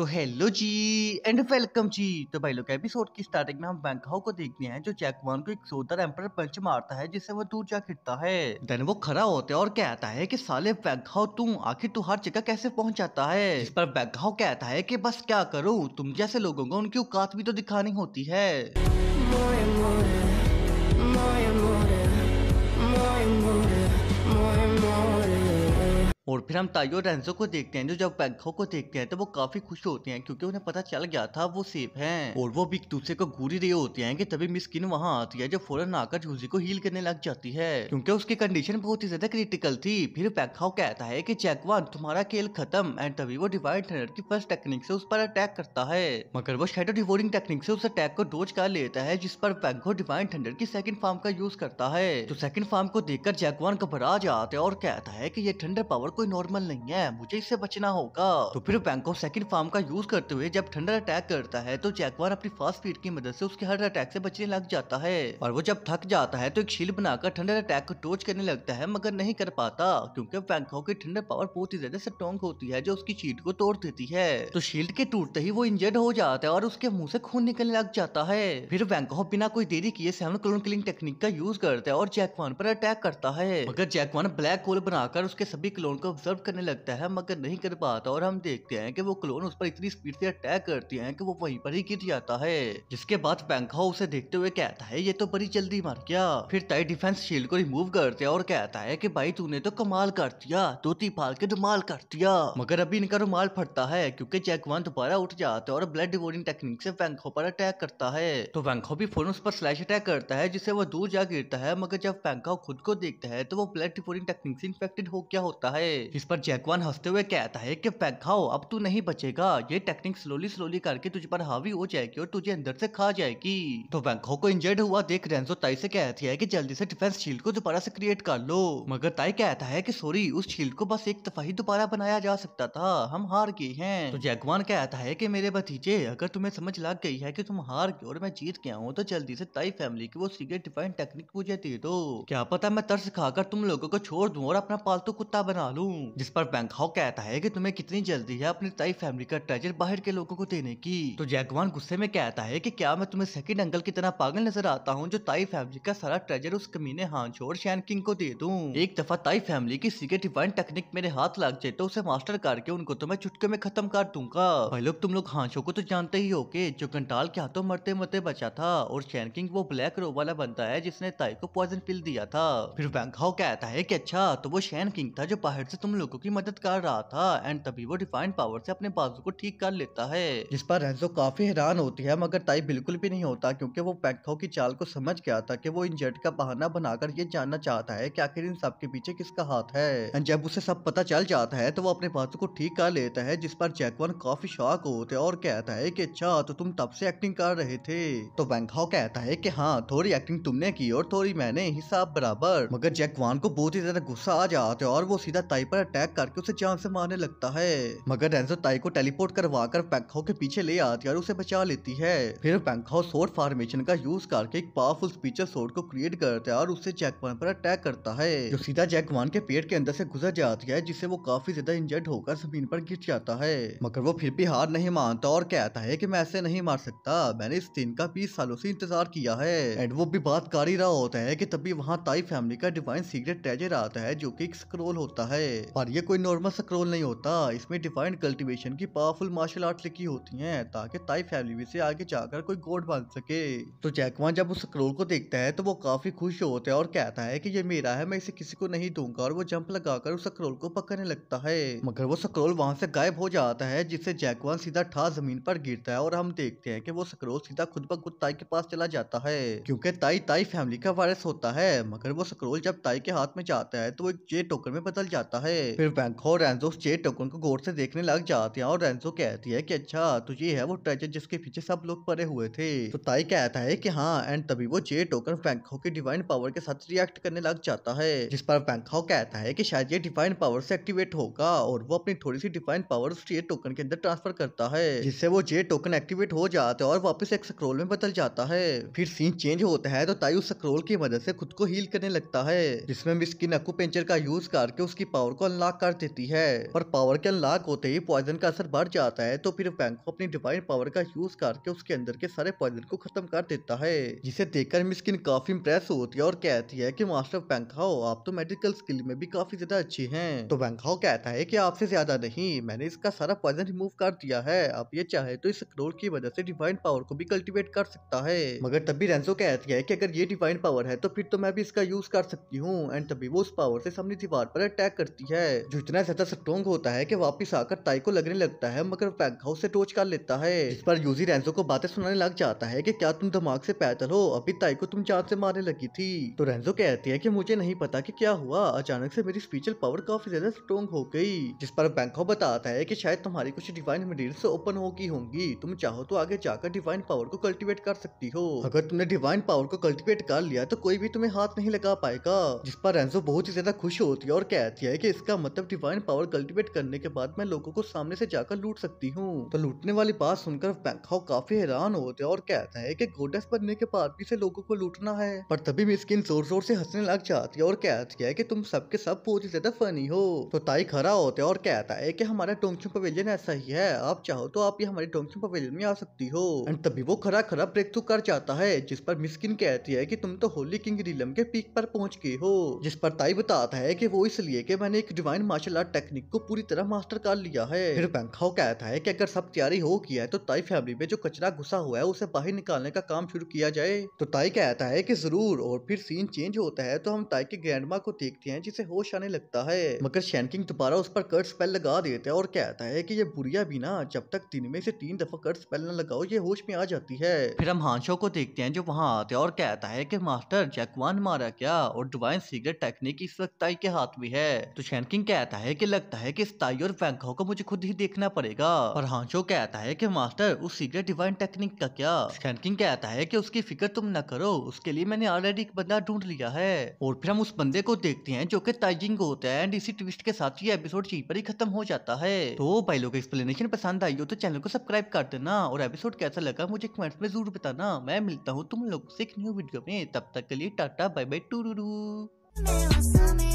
तो हेलो जी and welcome जी तो भाई लोग एपिसोड की स्टार्टिंग में हम बैंकाओ को देखते हैं जो जैकवान को एक सोदर एम्पर पंच मारता है जिससे वो दूर जा गिरता है देन वो खड़ा होता है और कहता है कि साले बैंकाओ तुम आखिर तू हर जगह कैसे पहुंच जाता है इस पर बैंकाओ कहता है कि बस क्या करो तुम जैसे लोगों को उनकी औकात भी तो दिखानी होती है मोरे मोरे, मोरे मोरे, और फिर हम ताइयो रेंजो को देखते हैं जो जब पैंखों को देखते हैं तो वो काफी खुश होते हैं क्योंकि उन्हें पता चल गया था वो सेफ है और वो भी एक दूसरे को घूरी रहे होते हैं कि तभी मिसकिन वहाँ आती है जो फौरन आकर जूजी को हील करने लग जाती है क्योंकि उसकी कंडीशन बहुत ही ज्यादा क्रिटिकल थी फिर पैंखाओ कहता है की जैकवान तुम्हारा खेल खत्म एंड तभी वो डिवाइड थंडर की फर्स्ट टेक्निक से उस पर अटैक करता है मगर वो शेडो डिवोरिंग टेक्निक से उस अटैक को डोज कर लेता है जिस पर पैंखो डिवाइन थंडर की सेकंड फार्म का यूज करता है तो सेकंड फार्म को देखकर जैकवान घबरा जाता है और कहता है की ये थंडर पावर कोई नॉर्मल नहीं है मुझे इससे बचना होगा तो फिर बैंक ऑफ सेकंड फार्म का यूज करते हुए जब थंडर अटैक करता है तो जैकवार अपनी फास्ट स्पीड की मदद से उसके हर अटैक से बचने लग जाता है और वो जब थक जाता है तो एक शील बनाकर थंडर अटैक को टोच करने लगता है मगर नहीं कर पाता क्योंकि बैंकॉक की थंडर पावर बहुत ही ज्यादा स्ट्रॉन्ग होती है जो उसकी शील्ड को तोड़ देती है तो शील्ड के टूटते ही वो इंजर्ड हो जाता है और उसके मुंह से खून निकलने लग जाता है फिर बैंकॉक बिना कोई देरी किए सेवन क्लोन क्लिंग टेक्निक का यूज करता है और जैकवान पर अटैक करता है मगर जैकवान ब्लैक होल बनाकर उसके सभी क्लोन को ऑब्जर्व करने लगता है मगर नहीं कर पाता और हम देखते हैं कि वो क्लोन उस पर इतनी स्पीड से अटैक करती है कि वो वहीं पर ही गिर जाता है जिसके बाद पैंखा उसे देखते हुए कहता है ये तो बड़ी जल्दी मर गया फिर ताई डिफेंस शील्ड को रिमूव करते हैं और कहता है की भाई तूने तो कमाल कर दिया धोती फाल के रुमाल कर दिया मगर अभी इनका रुमाल फटता है क्यूँकी जैकवान दोबारा उठ जाता है और ब्लड डिवोरिंग टेक्निक से वैंखो पर अटैक करता है तो वैंखो भी फोन उस पर स्लैश अटैक करता है जिससे वो दूर जा गिरता है मगर जब पैंखा खुद को देखता है तो वो ब्लड डिवोरिंग टेक्निक से इन्फेक्टेड हो क्या होता है इस पर जैकवान हंसते हुए कहता है कि पैखाओ अब तू नहीं बचेगा ये टेक्निक स्लोली स्लोली करके तुझ पर हावी हो जाएगी और तुझे अंदर से खा जाएगी तो पैखाओ को इंजर्ड हुआ देख रेंजो ताई से कहती है की जल्दी से डिफेंस शील्ड को दोबारा से क्रिएट कर लो मगर ताई कहता है की सॉरी उस शील्ड को बस एक दफा ही दोबारा बनाया जा सकता था हम हार गए हैं तो जैकवान कहता है की मेरे भतीजे अगर तुम्हें समझ लग गई है की तुम हार गए और मैं जीत गया हूँ तो जल्दी से ताई फैमिली की वो सीक्रेट डिफाइन टेक्निक मुझे दे दो क्या पता मैं तरस खाकर तुम लोगों को छोड़ दूं और अपना पालतू कुत्ता बना लूं लू जिस पर बैंकाओ कहता है कि तुम्हें कितनी जल्दी है अपनी ताई फैमिली का ट्रेजर बाहर के लोगों को देने की तो जैगवान गुस्से में कहता है कि क्या मैं तुम्हें सेकंड अंकल की तरह पागल नजर आता हूँ जो ताई फैमिली का सारा ट्रेजर उस कमीने हाथ छोड़ शैन किंग को दे दू एक दफा ताई फैमिली की सीक्रेट डिवाइन टेक्निक मेरे हाथ लग जाए तो उसे मास्टर करके उनको तो मैं चुटके में खत्म कर दूंगा भाई लोग तुम लोग हांशो को तो जानते ही हो के जो कंटाल के हाथों मरते मरते बचा था और शैन किंग वो ब्लैक रो वाला बनता है जिसने ताई को पॉइजन पिल दिया था फिर हाउ कहता है की अच्छा तो वो शैन किंग था जो बाहर से तुम लोगों की मदद कर रहा था एंड तभी वो डिफाइंड पावर से अपने बाजू को ठीक कर लेता है जिस पर रेंजो काफी हैरान होती है मगर ताई बिल्कुल भी नहीं होता क्योंकि वो पैक्थो की चाल को समझ गया था कि वो इन जेट का बहाना बनाकर ये जानना चाहता है कि आखिर इन सब के पीछे किसका हाथ है एंड जब उसे सब पता चल जाता है तो वो अपने बाजू को ठीक कर लेता है जिस पर जैकवन काफी शौक होते और कहता है की अच्छा तो तुम तब से एक्टिंग कर रहे थे तो बैंखाओ कहता है की हाँ थोड़ी एक्टिंग तुमने की और थोड़ी मैंने हिसाब बराबर मगर जैकवान को बहुत ही ज्यादा गुस्सा आ जाता है और वो सीधा ताई पर अटैक करके उसे जान से मारने लगता है मगर रेंजो ताई को टेलीपोर्ट करवा कर पैंखाओ के पीछे ले आती है और उसे बचा लेती है फिर पैंखाओ सोर्ड फार्मेशन का यूज करके एक पावरफुल स्पीचर सोर्ड को क्रिएट करता है और जैक जैकवान पर अटैक करता है जो सीधा जैकवान के पेट के अंदर से गुजर जाती है जिससे वो काफी ज्यादा इंजर्ड होकर जमीन पर गिर जाता है मगर वो फिर भी हार नहीं मानता और कहता है की मैं ऐसे नहीं मार सकता मैंने इस दिन का बीस सालों से इंतजार किया है एंड वो भी बात कर ही रहा होता है की तभी वहाँ ताई फैमिली का डिवाइन सीक्रेट ट्रेजर आता है जो की एक स्क्रोल होता है और ये कोई नॉर्मल स्क्रोल नहीं होता इसमें डिफाइंड कल्टीवेशन की पावरफुल मार्शल आर्ट लिखी होती है ताकि ताई फैमिली से आगे जाकर कोई गोड बन सके तो जैकवान जब उस स्क्रोल को देखता है तो वो काफी खुश होता है और कहता है की ये मेरा है मैं इसे किसी को नहीं दूंगा और वो जंप लगाकर उस स्क्रोल को पकड़ने लगता है मगर वो स्क्रोल वहाँ से गायब हो जाता है जिससे जैकवान सीधा ठा जमीन पर गिरता है और हम देखते हैं कि वो स्क्रोल सीधा खुद ब खुद ताई के पास चला जाता है क्योंकि ताई ताई फैमिली का वायरस होता है मगर वो स्क्रोल जब ताई के हाथ में जाता है तो वो जे टोकर में बदल जाता है है फिर बैंको रेंजो स्टेट टोकन को गौर से देखने लग जाते हैं और रेंजो कहती है कि अच्छा तो ये है वो ट्रेजर जिसके पीछे सब लोग पड़े हुए थे तो ताई कहता है कि हाँ एंड तभी वो जे टोकन बैंको के डिवाइन पावर के साथ रिएक्ट करने लग जाता है जिस पर बैंको कहता है की शायद ये डिवाइन पावर से एक्टिवेट होगा और वो अपनी थोड़ी सी डिवाइन पावर उस चेयर टोकन के अंदर ट्रांसफर करता है जिससे वो जे टोकन एक्टिवेट हो जाता है और वापस एक स्क्रोल में बदल जाता है फिर सीन चेंज होता है तो ताई उस स्क्रोल की मदद से खुद को हील करने लगता है जिसमें भी स्किन नकू का यूज करके उसकी पावर पावर को अनलॉक कर देती है पर पावर के अनलॉक होते ही पॉइजन का असर बढ़ जाता है तो फिर बैंको अपनी डिवाइन पावर का यूज करके उसके अंदर के सारे पॉइजन को खत्म कर देता है जिसे देखकर मिस्किन काफी इम्प्रेस होती है और कहती है की मास्टर बैंकाओ आप तो मेडिकल स्किल में भी काफी ज्यादा अच्छी है तो बैंकाओ कहता है की आपसे ज्यादा नहीं मैंने इसका सारा पॉइजन रिमूव कर दिया है आप ये चाहे तो इस स्क्रोल की वजह से डिवाइन पावर को भी कल्टिवेट कर सकता है मगर तभी रेंजो कहती है की अगर ये डिवाइन पावर है तो फिर तो मैं भी इसका यूज कर सकती हूँ एंड तभी वो उस पावर से सामने दीवार पर अटैक करती लगती है जो इतना ज्यादा स्ट्रोंग होता है कि वापस आकर ताई को लगने लगता है मगर पैक हाउस टोच कर लेता है इस पर यूजी रेंजो को बातें सुनाने लग जाता है कि क्या तुम दिमाग से पैदल हो अभी ताई को तुम चांद से मारने लगी थी तो रेंजो कहती है कि मुझे नहीं पता कि क्या हुआ अचानक से मेरी स्पीचल पावर काफी ज्यादा स्ट्रोंग हो गई जिस पर बैंको बताता है कि शायद तुम्हारी कुछ डिवाइन मटेरियल से ओपन होगी होंगी तुम चाहो तो आगे जाकर डिवाइन पावर को कल्टिवेट कर सकती हो अगर तुमने डिवाइन पावर को कल्टिवेट कर लिया तो कोई भी तुम्हें हाथ नहीं लगा पाएगा जिस पर रेंजो बहुत ही ज्यादा खुश होती है और कहती है कि इसका मतलब डिवाइन पावर कल्टिवेट करने के बाद मैं लोगों को सामने से जाकर लूट सकती हूँ तो लूटने वाली बात सुनकर बैंकाओ काफी हैरान होते और कहता है की गोडेस बनने के बाद भी से लोगों को लूटना है पर तभी भी स्किन जोर जोर से हंसने लग जाती है और कहती है की तुम सबके सब बहुत ही ज्यादा फनी हो तो ताई खड़ा होते और कहता है की हमारा डोंगचू पवेलियन ऐसा ही है आप चाहो तो आप ये हमारे डोंगचू पवेलियन में आ सकती हो एंड तभी वो खरा खरा ब्रेक थ्रू कर जाता है जिस पर मिस्किन कहती है की तुम तो होली किंग रिलम के पीक पर पहुंच गए हो जिस पर ताई बताता है की वो इसलिए की मैंने मैंने एक डिवाइन मार्शल आर्ट टेक्निक को पूरी तरह मास्टर कर लिया है फिर बैंखाओ कहता है कि अगर सब तैयारी हो गया है तो ताई फैमिली में जो कचरा घुसा हुआ है उसे बाहर निकालने का काम शुरू किया जाए तो ताई कहता है की जरूर और फिर सीन चेंज होता है तो हम ताई के ग्रैंड को देखते हैं जिसे होश आने लगता है मगर शैनकिंग दोबारा उस पर कर्ट स्पेल लगा देता है और कहता है की ये बुढ़िया भी ना जब तक दिन में से तीन दफा कर्ट स्पेल न लगाओ ये होश में आ जाती है फिर हम हांशो को देखते हैं जो वहाँ आते हैं और कहता है की मास्टर जैकवान मारा क्या और डिवाइन सीक्रेट टेक्निक इस वक्त ताई के हाथ में है तो शैनकिंग कहता है कि लगता है कि स्ताई और फैंकाओ को मुझे खुद ही देखना पड़ेगा और हांचो कहता है कि मास्टर उस सीक्रेट डिवाइन टेक्निक का क्या शैनकिंग कहता है कि उसकी फिक्र तुम न करो उसके लिए मैंने ऑलरेडी एक बंदा ढूंढ लिया है और फिर हम उस बंदे को देखते हैं जो की ताइजिंग होता है एंड इसी ट्विस्ट के साथ ये एपिसोड चीज पर ही खत्म हो जाता है तो भाई लोग एक्सप्लेनेशन पसंद आई हो तो चैनल को सब्सक्राइब कर देना और एपिसोड कैसा लगा मुझे कमेंट्स में जरूर बताना मैं मिलता हूँ तुम लोग से एक न्यू वीडियो में तब तक के लिए टाटा बाय बाय टू मैं